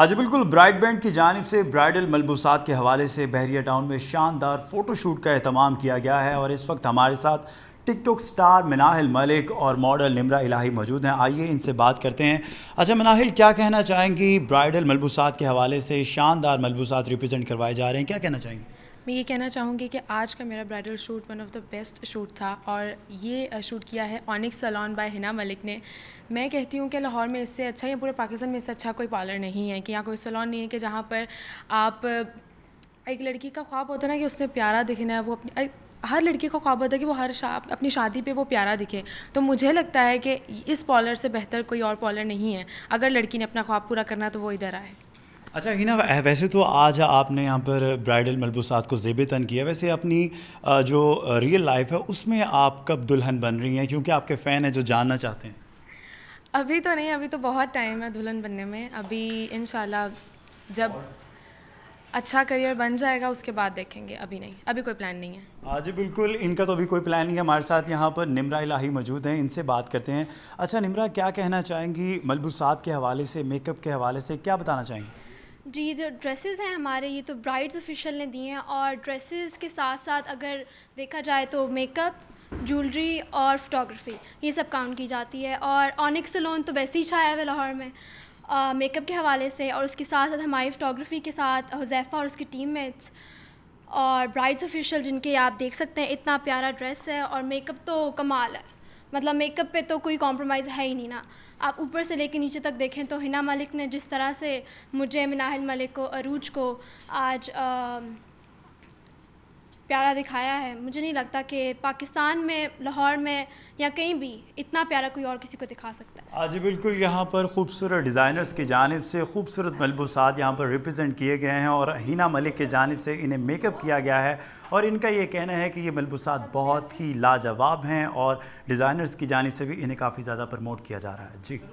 आज बिल्कुल bride band की जानब से ब्राइडल मलबूसात के हवाले से बहरिया टाउन में शानदार फ़ोटोशूट का अहतमाम किया गया है और इस वक्त हमारे साथ टिकटॉक स्टार मिनाहिल मलिक और मॉडल निमरा इलाही मौजूद हैं आइए इनसे बात करते हैं अच्छा मिनाहिल क्या कहना चाहेंगी ब्राइडल मलबूसात के हवाले से शानदार मलबूसात रिप्रजेंट करवाए जा रहे हैं क्या कहना चाहेंगी मैं ये कहना चाहूँगी कि आज का मेरा bridal shoot one of the best shoot था और ये शूट किया है ऑनिक सलॉन बाय हिना मलिक ने मैं कहती हूँ कि लाहौर में इससे अच्छा या पूरे पाकिस्तान में इससे अच्छा कोई पार्लर नहीं है कि यहाँ कोई सलॉन नहीं है कि जहाँ पर आप एक लड़की का ख्वाब होता है ना कि उसने प्यारा दिखना है वो अपनी हर लड़की का ख्वाब होता है कि वो हर शा, अपनी शादी पे वो प्यारा दिखे तो मुझे लगता है कि इस पॉलर से बेहतर कोई और पॉलर नहीं है अगर लड़की ने अपना ख्वाब पूरा करना तो वो इधर आए अच्छा हिना वैसे तो आज आपने यहाँ पर ब्राइडल मलबूसात को जेब तन किया वैसे अपनी जो रियल लाइफ है उसमें आप कब दुल्हन बन रही हैं क्योंकि आपके फ़ैन हैं जो जानना चाहते हैं अभी तो नहीं अभी तो बहुत टाइम है दुल्हन बनने में अभी इन जब अच्छा करियर बन जाएगा उसके बाद देखेंगे अभी नहीं अभी कोई प्लान नहीं है आज बिल्कुल इनका तो अभी कोई प्लान नहीं है हमारे साथ यहाँ पर निमरा इलाही मौजूद हैं इनसे बात करते हैं अच्छा निमरा क्या कहना चाहेंगी मलबूसात के हवाले से मेकअप के हवाले से क्या बताना चाहेंगी जी जो ड्रेसेस हैं हमारे ये तो ब्राइड्स ऑफिशियल ने दिए हैं और ड्रेसेस के साथ साथ अगर देखा जाए तो मेकअप ज्वेलरी और फोटोग्राफी ये सब काउंट की जाती है और ऑनिक सलोन तो वैसे ही छाया हुआ लाहौर में मेकअप के हवाले से और उसके साथ साथ हमारी फोटोग्राफी के साथ हुजैफ़ा और उसकी टीम मेट्स और ब्राइड्स ऑफिशियल जिनके आप देख सकते हैं इतना प्यारा ड्रेस है और मेकअप तो कमाल है मतलब मेकअप पे तो कोई कॉम्प्रोमाइज़ है ही नहीं ना आप ऊपर से लेके नीचे तक देखें तो हिना मलिक ने जिस तरह से मुझे मिनाहिल मलिक को अरूज को आज आ, प्यारा दिखाया है मुझे नहीं लगता कि पाकिस्तान में लाहौर में या कहीं भी इतना प्यारा कोई और किसी को दिखा सकता है आज बिल्कुल यहाँ पर खूबसूरत डिज़ाइनर्स की जानब से खूबसूरत मलबूसात यहाँ पर रिप्रजेंट किए गए हैं और हिना मलिक की जानब से इन्हें मेकअप किया गया है और इनका ये कहना है कि ये मलबूसात बहुत ही लाजवाब हैं और डिज़ाइनर्स की जानब से भी इन्हें काफ़ी ज़्यादा प्रमोट किया जा रहा है जी